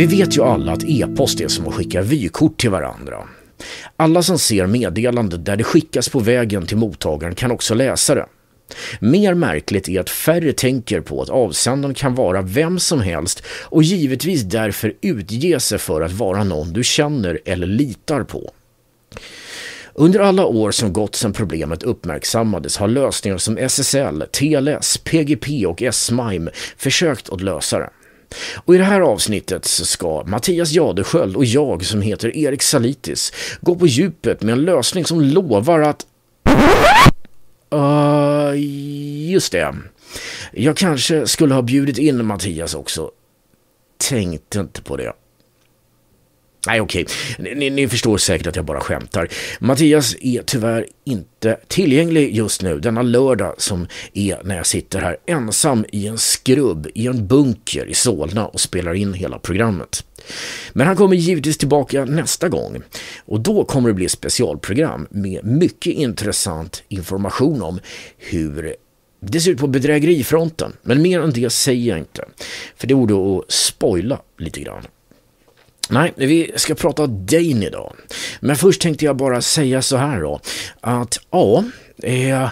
Vi vet ju alla att e-post är som att skicka vykort till varandra. Alla som ser meddelandet där det skickas på vägen till mottagaren kan också läsa det. Mer märkligt är att färre tänker på att avsändaren kan vara vem som helst och givetvis därför utge sig för att vara någon du känner eller litar på. Under alla år som gått sedan problemet uppmärksammades har lösningar som SSL, TLS, PGP och S-MIME försökt att lösa det. Och i det här avsnittet så ska Mattias Jadesköld och jag som heter Erik Salitis gå på djupet med en lösning som lovar att... Uh, just det. Jag kanske skulle ha bjudit in Mattias också. Tänkte inte på det. Nej, okej. Okay. Ni, ni, förstår säkert att jag bara skämtar. Mattias är tyvärr inte tillgänglig just nu, denna lördag som är när jag sitter här ensam i en skrubb, i en bunker i Solna och spelar in hela programmet. Men han kommer givetvis tillbaka nästa gång och då kommer det bli specialprogram med mycket intressant information om hur det ser ut på bedrägerifronten. Men mer än det säger jag inte, för det vore att spoila lite grann. Nej, vi ska prata Dane idag. Men först tänkte jag bara säga så här då. Att ja, eh,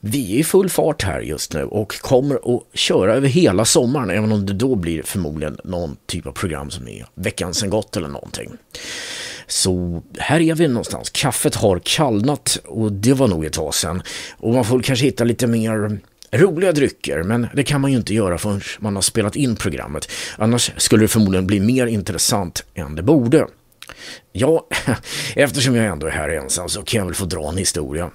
vi är i full fart här just nu och kommer att köra över hela sommaren. Även om det då blir förmodligen någon typ av program som är veckan sen gått eller någonting. Så här är vi någonstans. Kaffet har kallnat och det var nog ett tag sedan. Och man får kanske hitta lite mer roliga drycker, men det kan man ju inte göra förrän man har spelat in programmet. Annars skulle det förmodligen bli mer intressant än det borde. Ja, eftersom jag ändå är här ensam så kan jag väl få dra en historia.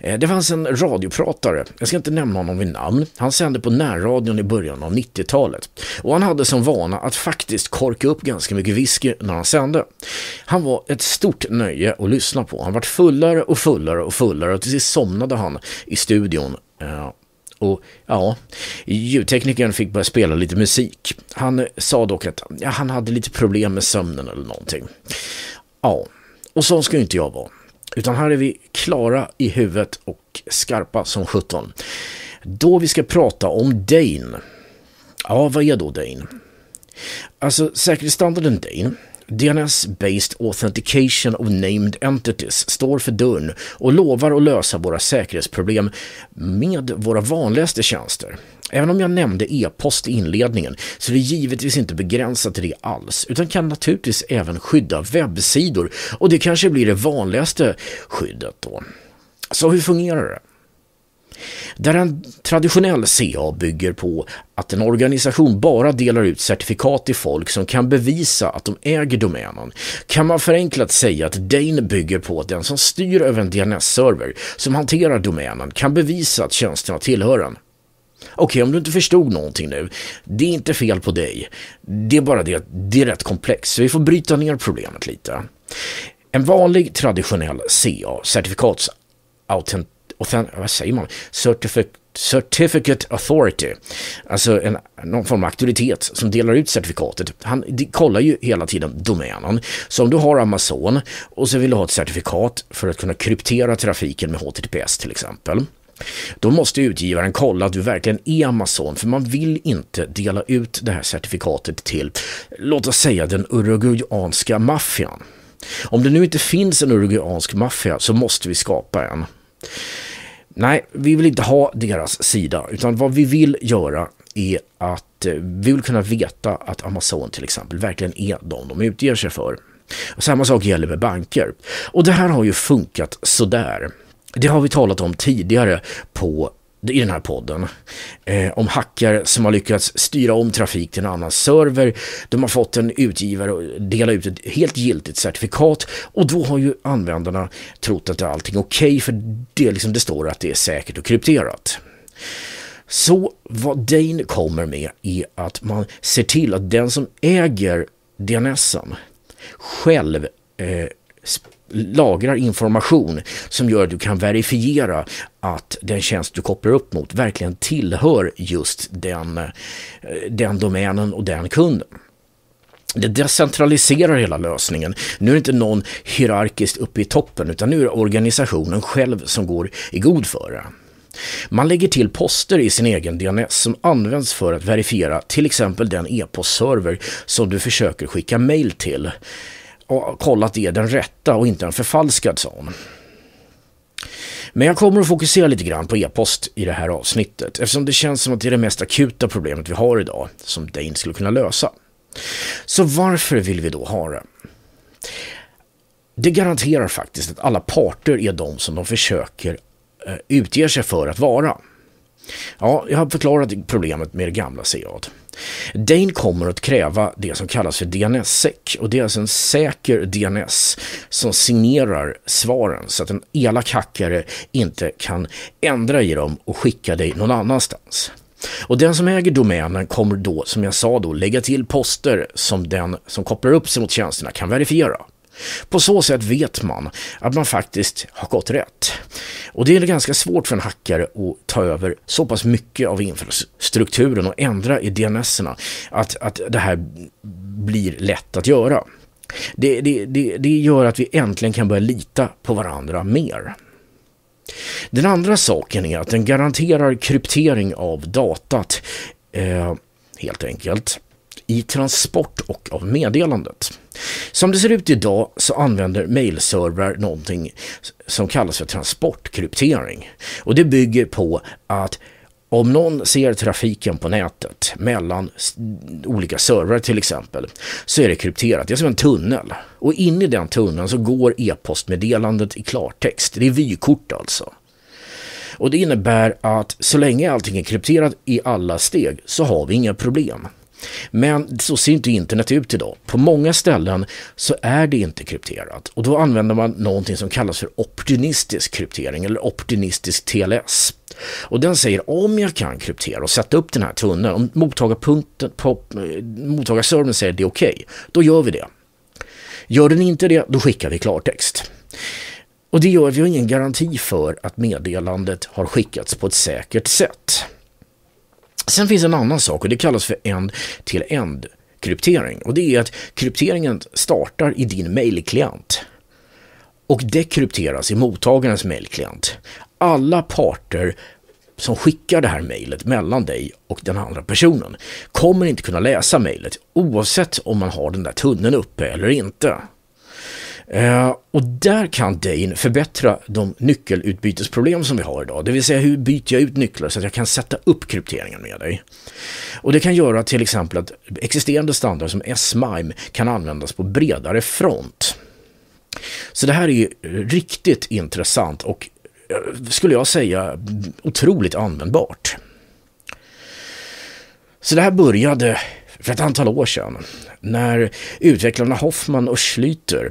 Eh, det fanns en radiopratare, jag ska inte nämna honom vid namn, han sände på närradion i början av 90-talet. Och han hade som vana att faktiskt korka upp ganska mycket whisky när han sände. Han var ett stort nöje att lyssna på, han vart fullare och fullare och fullare och till sist somnade han i studion eh, och ja, ljudteknikern fick börja spela lite musik. Han eh, sa dock att ja, han hade lite problem med sömnen eller någonting. Ja, och sån ska ju inte jag vara. Utan här är vi klara i huvudet och skarpa som sjutton. Då vi ska prata om Dane. Ja, vad är då Dane? Alltså säkerhetsstandarden Dane DNS-based authentication of named entities står för dörren och lovar att lösa våra säkerhetsproblem med våra vanligaste tjänster. Även om jag nämnde e-post i inledningen så är det givetvis inte begränsat till det alls utan kan naturligtvis även skydda webbsidor och det kanske blir det vanligaste skyddet då. Så hur fungerar det? Där en traditionell CA bygger på att en organisation bara delar ut certifikat till folk som kan bevisa att de äger domänen kan man förenklat säga att Dane bygger på att den som styr över en DNS-server som hanterar domänen kan bevisa att tjänsterna tillhör den. Okej, om du inte förstod någonting nu, det är inte fel på dig. Det är bara det att det är rätt komplext, så vi får bryta ner problemet lite. En vanlig traditionell CA, certifikats och sen, vad säger man? Certific Certificate Authority, alltså en, någon form av auktoritet som delar ut certifikatet. Han kollar ju hela tiden domänen. Så om du har Amazon och så vill du ha ett certifikat för att kunna kryptera trafiken med HTTPS till exempel. Då måste utgivaren kolla att du verkligen är Amazon, för man vill inte dela ut det här certifikatet till, låt oss säga den uruguayanska maffian. Om det nu inte finns en uruguayansk maffia så måste vi skapa en. Nej, vi vill inte ha deras sida, utan vad vi vill göra är att eh, vi vill kunna veta att Amazon till exempel verkligen är de de utger sig för. Och samma sak gäller med banker. Och det här har ju funkat sådär. Det har vi talat om tidigare på i den här podden eh, om hackare som har lyckats styra om trafik till en annan server. De har fått en utgivare att dela ut ett helt giltigt certifikat och då har ju användarna trott att allting är okej okay, för det, liksom, det står att det är säkert och krypterat. Så vad Dane kommer med är att man ser till att den som äger DNSen själv eh, lagrar information som gör att du kan verifiera att den tjänst du kopplar upp mot verkligen tillhör just den, eh, den domänen och den kunden. Det decentraliserar hela lösningen. Nu är det inte någon hierarkiskt uppe i toppen utan nu är det organisationen själv som går i god för det. Man lägger till poster i sin egen DNS som används för att verifiera till exempel den e-postserver som du försöker skicka mail till och kolla att det är den rätta och inte en förfalskad sån. Men jag kommer att fokusera lite grann på e-post i det här avsnittet eftersom det känns som att det är det mest akuta problemet vi har idag som Dane skulle kunna lösa. Så varför vill vi då ha det? Det garanterar faktiskt att alla parter är de som de försöker eh, utger sig för att vara. Ja, jag har förklarat problemet med det gamla CAD. Dane kommer att kräva det som kallas för DNS-sec och det är alltså en säker DNS som signerar svaren så att en elak hackare inte kan ändra i dem och skicka dig någon annanstans. Och den som äger domänen kommer då, som jag sa då, lägga till poster som den som kopplar upp sig mot tjänsterna kan verifiera. På så sätt vet man att man faktiskt har gått rätt. Och det är ganska svårt för en hackare att ta över så pass mycket av infrastrukturen och ändra i DNSerna att, att det här blir lätt att göra. Det, det, det, det gör att vi äntligen kan börja lita på varandra mer. Den andra saken är att den garanterar kryptering av datat eh, helt enkelt i transport och av meddelandet. Som det ser ut idag så använder mailservrar någonting som kallas för transportkryptering. Och det bygger på att om någon ser trafiken på nätet mellan olika servrar till exempel så är det krypterat. Det är som en tunnel. Och in i den tunneln så går e-postmeddelandet i klartext. Det är vykort alltså. Och det innebär att så länge allting är krypterat i alla steg så har vi inga problem. Men så ser inte internet ut idag. På många ställen så är det inte krypterat och då använder man någonting som kallas för opportunistisk kryptering eller opportunistisk TLS. Och den säger om jag kan kryptera och sätta upp den här tunneln, om eh, mottagarservern säger det är okej, okay, då gör vi det. Gör den inte det, då skickar vi klartext. Och det gör vi ingen garanti för att meddelandet har skickats på ett säkert sätt. Sen finns en annan sak och det kallas för end-till-end kryptering. Och det är att krypteringen startar i din mailklient och dekrypteras i mottagarens mailklient. Alla parter som skickar det här mejlet mellan dig och den andra personen kommer inte kunna läsa mejlet oavsett om man har den där tunneln uppe eller inte. Eh, och där kan Dane förbättra de nyckelutbytesproblem som vi har idag. Det vill säga hur byter jag ut nycklar så att jag kan sätta upp krypteringen med dig. Och det kan göra till exempel att existerande standarder som S-MIME kan användas på bredare front. Så det här är riktigt intressant och eh, skulle jag säga otroligt användbart. Så det här började för ett antal år sedan när utvecklarna Hoffman och Schlüter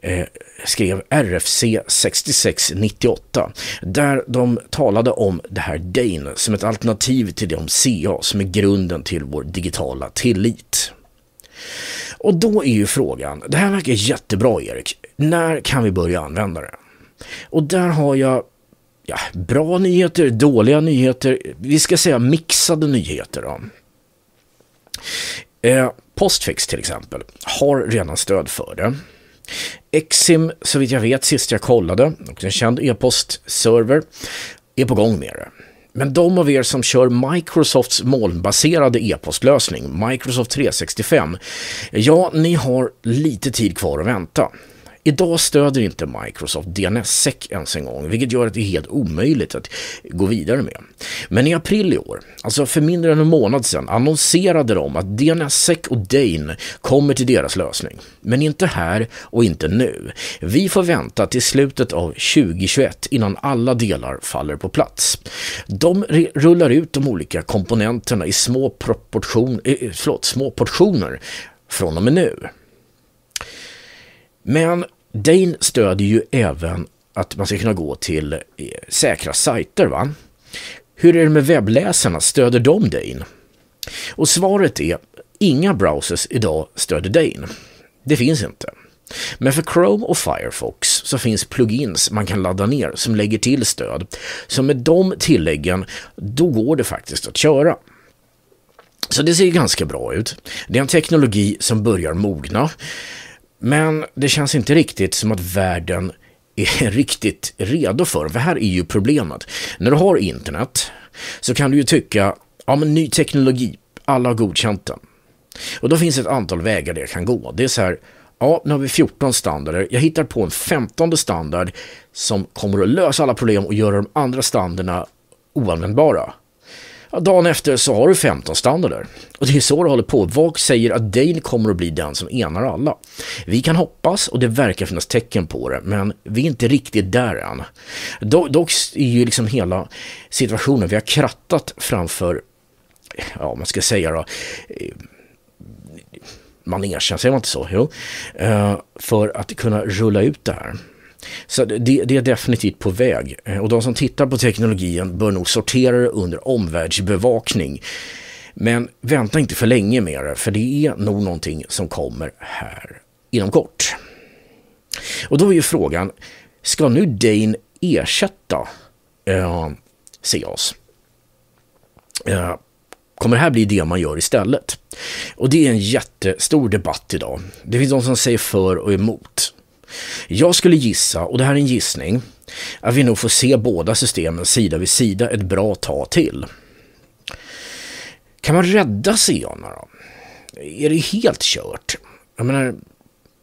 eh, skrev RFC 6698 där de talade om det här Dane som ett alternativ till det om CA som är grunden till vår digitala tillit. Och då är ju frågan, det här verkar jättebra Erik, när kan vi börja använda det? Och där har jag ja, bra nyheter, dåliga nyheter, vi ska säga mixade nyheter. Då. Eh, Postfix till exempel har redan stöd för det. Exim, så vitt jag vet, sist jag kollade, också en känd e-postserver, är på gång med det. Men de av er som kör Microsofts molnbaserade e-postlösning, Microsoft 365, ja, ni har lite tid kvar att vänta. Idag stöder inte Microsoft DNSSEC ens en gång, vilket gör att det är helt omöjligt att gå vidare med. Men i april i år, alltså för mindre än en månad sedan, annonserade de att DNSSEC och Dane kommer till deras lösning. Men inte här och inte nu. Vi får vänta till slutet av 2021 innan alla delar faller på plats. De rullar ut de olika komponenterna i små, proportion, eh, eh förlåt, små portioner från och med nu. Men Dane stödjer ju även att man ska kunna gå till eh, säkra sajter. Va? Hur är det med webbläsarna? Stöder de Dane? Och svaret är inga browsers idag stöder Dane. Det finns inte. Men för Chrome och Firefox så finns plugins man kan ladda ner som lägger till stöd. Så med de tilläggen, då går det faktiskt att köra. Så det ser ganska bra ut. Det är en teknologi som börjar mogna. Men det känns inte riktigt som att världen är riktigt redo för. För här är ju problemet. När du har internet så kan du ju tycka, ja men ny teknologi, alla har godkänt den. Och då finns ett antal vägar det kan gå. Det är så här, ja nu har vi 14 standarder, jag hittar på en 15 standard som kommer att lösa alla problem och göra de andra standarderna oanvändbara dagen efter så har du 15 standarder. Och det är så det håller på. Vogue säger att Dale kommer att bli den som enar alla. Vi kan hoppas och det verkar finnas tecken på det, men vi är inte riktigt där än. Do dock är ju liksom hela situationen, vi har krattat framför, ja man ska säga då, eh, man erkänner, säger man inte så? Jo. Eh, för att kunna rulla ut det här. Så det, det, är definitivt på väg. Eh, och de som tittar på teknologin bör nog sortera det under omvärldsbevakning. Men vänta inte för länge med det, för det är nog någonting som kommer här inom kort. Och då är ju frågan, ska nu Dane ersätta eh, Eh, kommer det här bli det man gör istället? Och det är en jättestor debatt idag. Det finns de som säger för och emot. Jag skulle gissa, och det här är en gissning, att vi nog får se båda systemen sida vid sida ett bra tag till. Kan man rädda Siona då? Är det helt kört? Jag menar,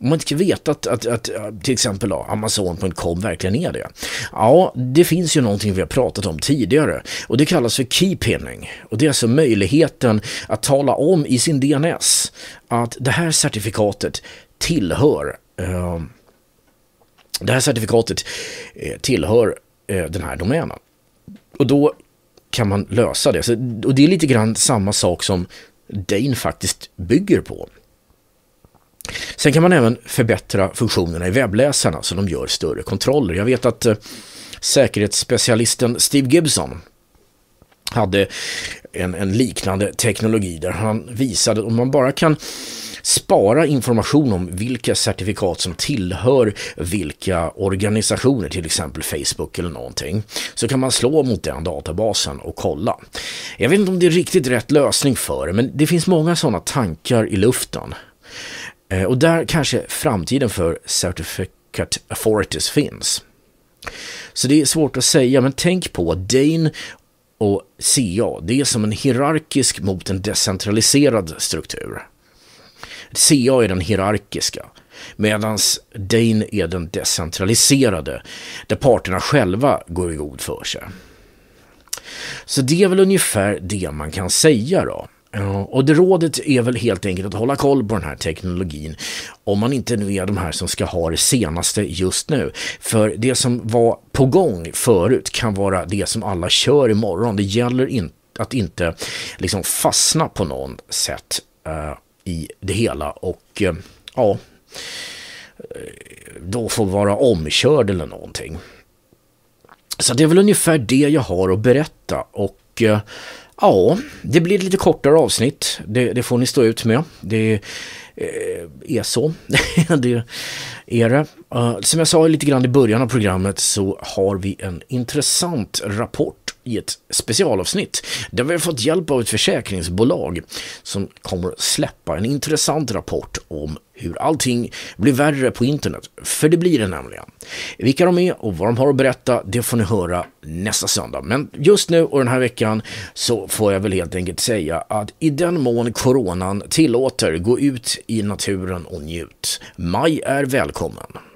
om man inte vet att, att, att till exempel Amazon.com verkligen är det. Ja, det finns ju någonting vi har pratat om tidigare och det kallas för keypinning. Och det är alltså möjligheten att tala om i sin DNS att det här certifikatet tillhör eh, det här certifikatet eh, tillhör eh, den här domänen. Och då kan man lösa det. och det är lite grann samma sak som Dane faktiskt bygger på. Sen kan man även förbättra funktionerna i webbläsarna så de gör större kontroller. Jag vet att eh, säkerhetsspecialisten Steve Gibson hade en, en liknande teknologi där han visade att om man bara kan spara information om vilka certifikat som tillhör vilka organisationer, till exempel Facebook eller någonting, så kan man slå mot den databasen och kolla. Jag vet inte om det är riktigt rätt lösning för det, men det finns många sådana tankar i luften. Eh, och där kanske framtiden för Certificate Authorities finns. Så det är svårt att säga, men tänk på att Dane och CA, det är som en hierarkisk mot en decentraliserad struktur. CA är den hierarkiska. Medan Dane är den decentraliserade, där parterna själva går i god för sig. Så det är väl ungefär det man kan säga då. Och det rådet är väl helt enkelt att hålla koll på den här teknologin om man inte nu är de här som ska ha det senaste just nu. För det som var på gång förut kan vara det som alla kör imorgon. Det gäller in, att inte liksom fastna på något sätt eh, i det hela. Och eh, ja, eh, då får vara omkörd eller någonting. Så det är väl ungefär det jag har att berätta. Och eh, ja, det blir ett lite kortare avsnitt. Det, det får ni stå ut med. Det är så. det är det. Som jag sa lite grann i början av programmet så har vi en intressant rapport i ett specialavsnitt där vi har fått hjälp av ett försäkringsbolag som kommer släppa en intressant rapport om hur allting blir värre på internet, för det blir det nämligen. Vilka de är och vad de har att berätta, det får ni höra nästa söndag. Men just nu och den här veckan så får jag väl helt enkelt säga att i den mån coronan tillåter, gå ut i naturen och njut. Maj är välkommen.